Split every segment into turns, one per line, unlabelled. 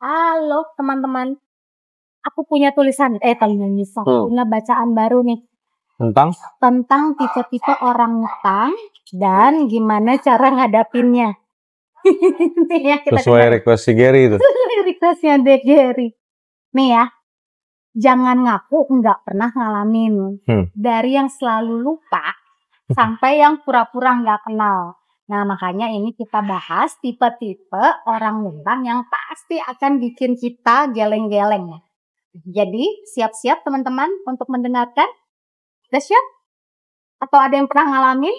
Halo teman-teman, aku punya tulisan, eh tulisan, hmm. punya bacaan baru nih. Tentang? Tentang tipe-tipe orang utang dan gimana cara ngadapinnya. ya, kita Sesuai request si Gary itu. Sesuai requestnya De Gary. Nih ya, jangan ngaku nggak pernah ngalamin. Hmm. Dari yang selalu lupa sampai yang pura-pura nggak -pura kenal. Nah, makanya ini kita bahas tipe-tipe orang Lembang yang pasti akan bikin kita geleng-geleng. Ya. Jadi, siap-siap teman-teman untuk mendengarkan? Kita siap? Atau ada yang pernah ngalamin?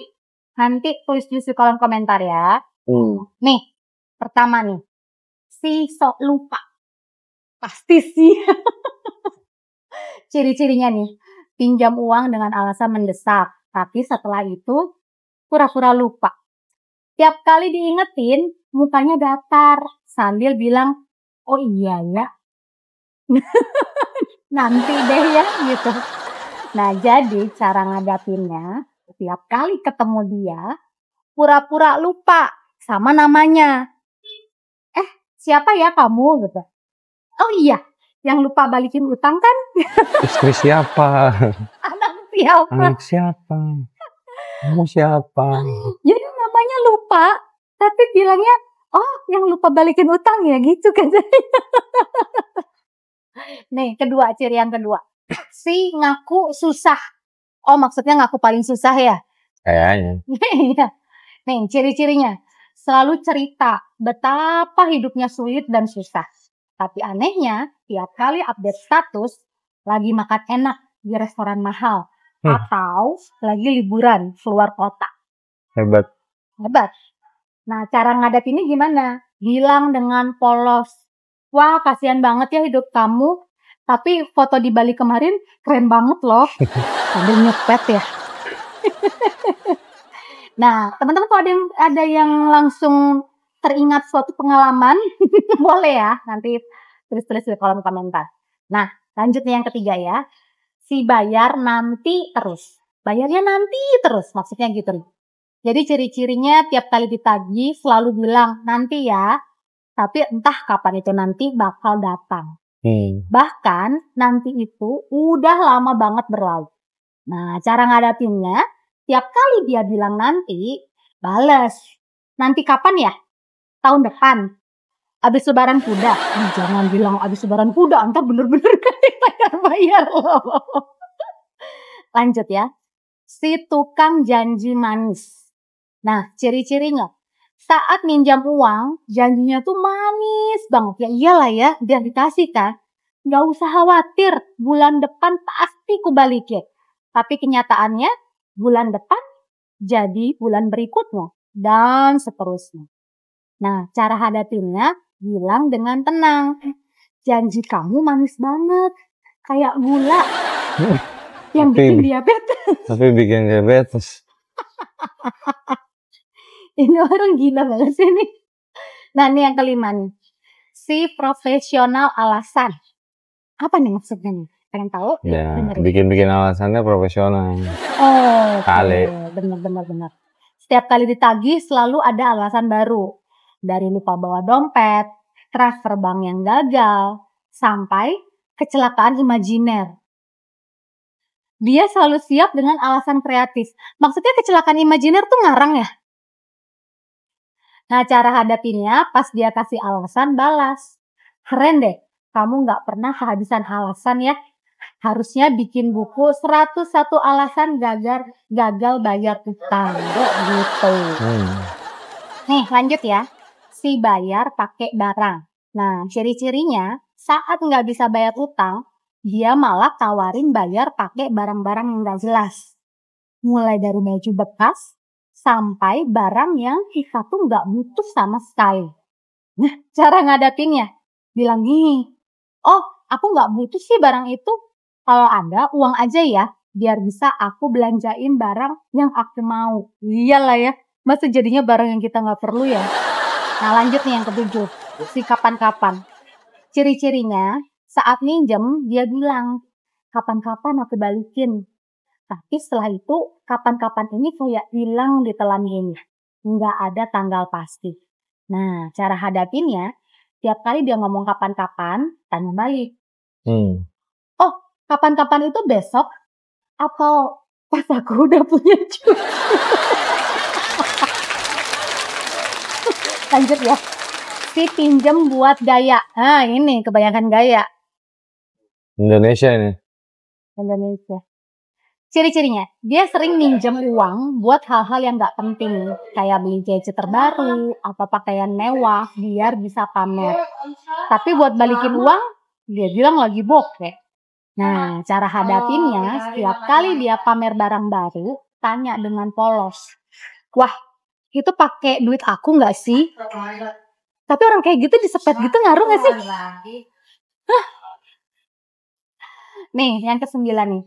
Nanti tulis di kolom komentar ya. Hmm. Nih, pertama nih. Si sok lupa. Pasti sih. Ciri-cirinya nih. Pinjam uang dengan alasan mendesak. Tapi setelah itu, pura-pura lupa Tiap kali diingetin, mukanya datar. Sambil bilang, oh iya ya. Nanti deh ya gitu. Nah jadi cara ngadapinnya, tiap kali ketemu dia, pura-pura lupa sama namanya. Eh, siapa ya kamu gitu. Oh iya, yang lupa balikin utang kan? Istri siapa? Anak siapa? Anak siapa? Kamu siapa? Jadi lupa, tapi bilangnya, oh yang lupa balikin utang ya gitu kan. Nih, kedua ciri yang kedua. Si ngaku susah. Oh, maksudnya ngaku paling susah ya? Kayaknya. Iya. Nih, ciri-cirinya. Selalu cerita betapa hidupnya sulit dan susah. Tapi anehnya, tiap kali update status, lagi makan enak di restoran mahal. Hmm. Atau lagi liburan keluar kota. Hebat hebat. Nah, cara ini gimana? Hilang dengan polos. Wah, kasihan banget ya hidup kamu. Tapi foto di Bali kemarin keren banget loh. Sambil nyepet ya. nah, teman-teman kalau ada yang, ada yang langsung teringat suatu pengalaman, boleh ya. Nanti tulis-tulis di kolom komentar. Nah, lanjutnya yang ketiga ya. Si bayar nanti terus. Bayarnya nanti terus, maksudnya gitu. Jadi ciri-cirinya tiap kali ditagi selalu bilang nanti ya, tapi entah kapan itu nanti bakal datang. Hmm. Bahkan nanti itu udah lama banget berlalu. Nah, cara ngadapinnya, tiap kali dia bilang nanti, balas Nanti kapan ya? Tahun depan. Abis lebaran kuda. Ih, jangan bilang abis lebaran kuda, entah bener-bener kan bayar-bayar loh. Lanjut ya. Si tukang janji manis. Nah, ciri-cirinya saat minjam uang, janjinya tuh manis banget. Ya iyalah ya, biar dikasih kan. Gak usah khawatir, bulan depan pasti kubalikin. Tapi kenyataannya, bulan depan jadi bulan berikutnya. Dan seterusnya. Nah, cara hadapinnya bilang dengan tenang. Janji kamu manis banget, kayak gula hmm, yang bikin diabetes. Tapi bikin diabetes. ini orang gila banget sih nih. Nah ini yang kelima nih. Si profesional alasan. Apa nih maksudnya nih? Pengen tahu? Ya, bikin-bikin alasannya profesional. Oh, kali. Bener-bener bener. Setiap kali ditagih selalu ada alasan baru. Dari lupa bawa dompet, transfer bank yang gagal, sampai kecelakaan imajiner. Dia selalu siap dengan alasan kreatif. Maksudnya kecelakaan imajiner tuh ngarang ya? Nah, cara hadapinnya pas dia kasih alasan balas. Keren deh, kamu nggak pernah kehabisan alasan ya. Harusnya bikin buku 101 alasan gagal gagal bayar utang gitu. Hmm. Nih, lanjut ya. Si bayar pakai barang. Nah, ciri-cirinya saat nggak bisa bayar utang, dia malah tawarin bayar pakai barang-barang yang nggak jelas. Mulai dari baju bekas, sampai barang yang kita tuh nggak butuh sama sekali. Nah, cara ngadapinnya bilang gini, oh aku nggak butuh sih barang itu. Kalau ada uang aja ya, biar bisa aku belanjain barang yang aku mau. Iyalah ya, masa jadinya barang yang kita nggak perlu ya. Nah lanjut nih yang ketujuh, si kapan-kapan. Ciri-cirinya saat minjem dia bilang, kapan-kapan aku balikin. Tapi setelah itu kapan-kapan ini kayak hilang ditelan gini. Nggak ada tanggal pasti. Nah, cara hadapinnya, tiap kali dia ngomong kapan-kapan, tanya balik. Hmm. Oh, kapan-kapan itu besok? Atau pas aku udah punya cucu? Lanjut ya. Si pinjem buat gaya. Nah, ini kebanyakan gaya. Indonesia ini. Indonesia. Ciri-cirinya, dia sering minjem uang buat hal-hal yang gak penting, kayak beli gadget terbaru apa pakaian mewah biar bisa pamer. Tapi buat balikin uang, dia bilang lagi bokeh. Nah, cara hadapinnya setiap kali dia pamer barang baru, tanya dengan polos. Wah, itu pakai duit aku gak sih? Tapi orang kayak gitu disepet gitu ngaruh gak sih? Nih, yang kesembilan nih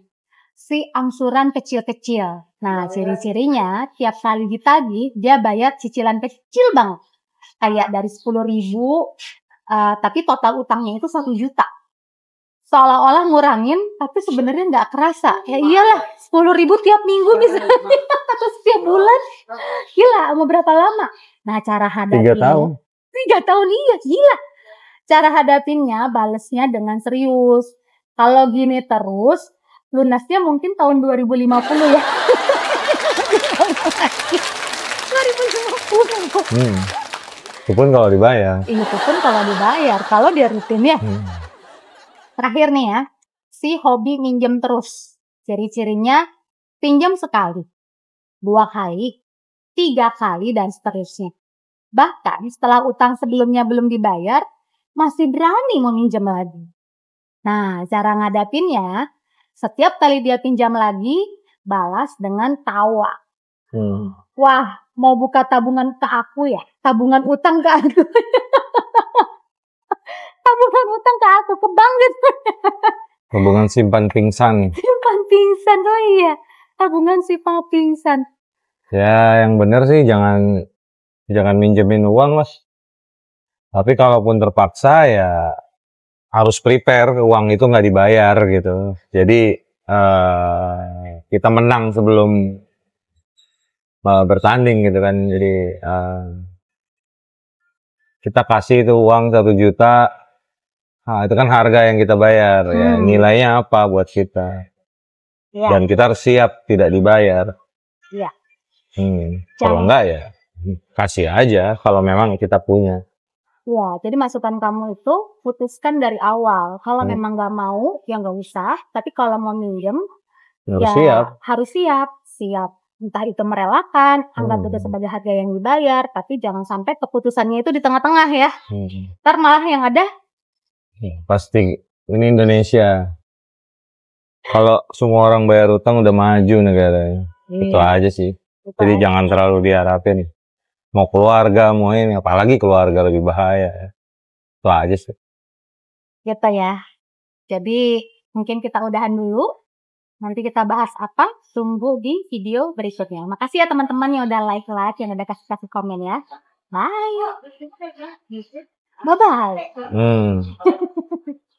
si angsuran kecil-kecil. Nah, oh, ya. ciri-cirinya tiap kali ditagih dia bayar cicilan kecil banget. Kayak dari 10 ribu, uh, tapi total utangnya itu 1 juta. Seolah-olah ngurangin, tapi sebenarnya nggak kerasa. Ya iyalah, 10 ribu tiap minggu misalnya, atau setiap bulan. Gila, mau berapa lama? Nah, cara hadapi... Tiga tahun. Tiga tahun, iya, gila. Cara hadapinnya, balesnya dengan serius. Kalau gini terus, lunasnya mungkin tahun 2050 ya. 2050. Hmm. Itu pun kalau dibayar. Itu iya, pun kalau dibayar, kalau dia rutin ya. Hmm. Terakhir nih ya, si hobi minjem terus. Ciri-cirinya pinjam sekali, dua kali, tiga kali, dan seterusnya. Bahkan setelah utang sebelumnya belum dibayar, masih berani meminjam lagi. Nah, cara ngadapinnya, setiap kali dia pinjam lagi, balas dengan tawa. Hmm. Wah, mau buka tabungan ke aku ya? Tabungan utang ke aku. tabungan utang ke aku, ke bank gitu. tabungan simpan pingsan. Simpan pingsan, oh iya. Tabungan simpan pingsan. Ya, yang benar sih jangan jangan minjemin uang, Mas. Tapi kalaupun terpaksa ya harus prepare uang itu nggak dibayar gitu. Jadi uh, kita menang sebelum uh, bertanding gitu kan. Jadi uh, kita kasih itu uang satu juta, nah, itu kan harga yang kita bayar ya. hmm. ya nilainya apa buat kita. Ya. Dan kita harus siap tidak dibayar. ya. Hmm. Kalau enggak ya kasih aja kalau memang kita punya. Ya, jadi masukan kamu itu putuskan dari awal. Kalau hmm. memang nggak mau, ya nggak usah. Tapi kalau mau minjem, harus ya siap. harus siap, siap. Entah itu merelakan, anggap hmm. itu sebagai harga yang dibayar, tapi jangan sampai keputusannya itu di tengah-tengah ya. Hmm. Ntar malah yang ada. Ya, pasti ini Indonesia. Kalau semua orang bayar utang udah maju negaranya. Iya. Itu aja sih. Itu Jadi aja. jangan terlalu diharapin mau keluarga mau ini apalagi keluarga lebih bahaya ya. itu aja sih gitu ya jadi mungkin kita udahan dulu nanti kita bahas apa tunggu di video berikutnya makasih ya teman-teman yang udah like like yang udah kasih kasih komen ya bye bye bye hmm.